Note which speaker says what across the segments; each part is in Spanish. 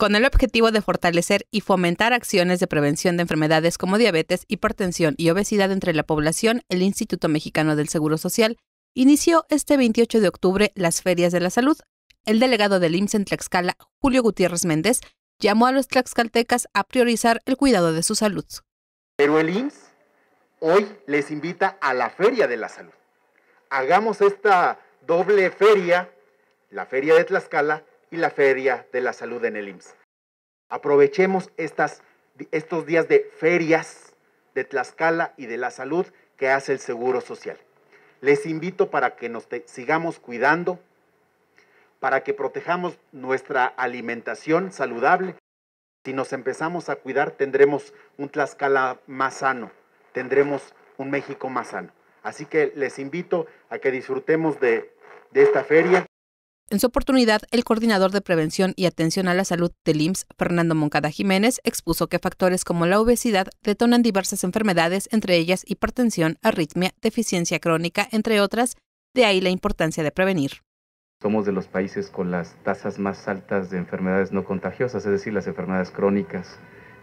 Speaker 1: con el objetivo de fortalecer y fomentar acciones de prevención de enfermedades como diabetes, hipertensión y obesidad entre la población, el Instituto Mexicano del Seguro Social inició este 28 de octubre las ferias de la salud. El delegado del IMSS en Tlaxcala, Julio Gutiérrez Méndez, llamó a los tlaxcaltecas a priorizar el cuidado de su salud.
Speaker 2: Pero el IMSS hoy les invita a la Feria de la Salud. Hagamos esta doble feria, la Feria de Tlaxcala y la Feria de la Salud en el IMSS. Aprovechemos estas, estos días de ferias de Tlaxcala y de la salud que hace el Seguro Social. Les invito para que nos sigamos cuidando, para que protejamos nuestra alimentación saludable. Si nos empezamos a cuidar, tendremos un Tlaxcala más sano, tendremos un México más sano. Así que les invito a que disfrutemos de esta feria.
Speaker 1: En su oportunidad, el coordinador de prevención y atención a la salud del IMSS, Fernando Moncada Jiménez, expuso que factores como la obesidad detonan diversas enfermedades, entre ellas hipertensión, arritmia, deficiencia crónica, entre otras, de ahí la importancia
Speaker 3: de prevenir. Somos de los países con las tasas más altas de enfermedades no contagiosas, es decir, las enfermedades crónicas,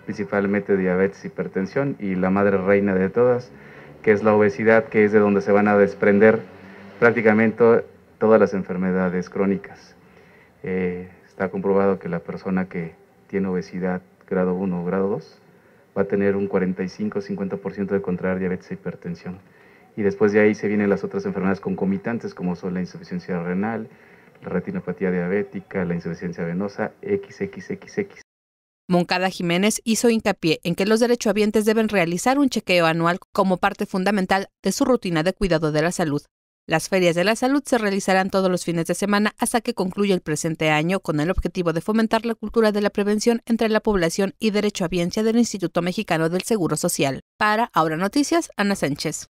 Speaker 3: principalmente diabetes, hipertensión y la madre reina de todas, que es la obesidad, que es de donde se van a desprender prácticamente todas las enfermedades crónicas. Eh, está comprobado que la persona que tiene obesidad grado 1 o grado 2 va a tener un 45-50% de contraer diabetes e hipertensión. Y después de ahí se vienen las otras enfermedades concomitantes como son la insuficiencia renal, la retinopatía diabética, la insuficiencia venosa, XXXX.
Speaker 1: Moncada Jiménez hizo hincapié en que los derechohabientes deben realizar un chequeo anual como parte fundamental de su rutina de cuidado de la salud las ferias de la salud se realizarán todos los fines de semana hasta que concluya el presente año con el objetivo de fomentar la cultura de la prevención entre la población y derecho a biencia del Instituto
Speaker 3: Mexicano del Seguro Social. Para Ahora Noticias, Ana Sánchez.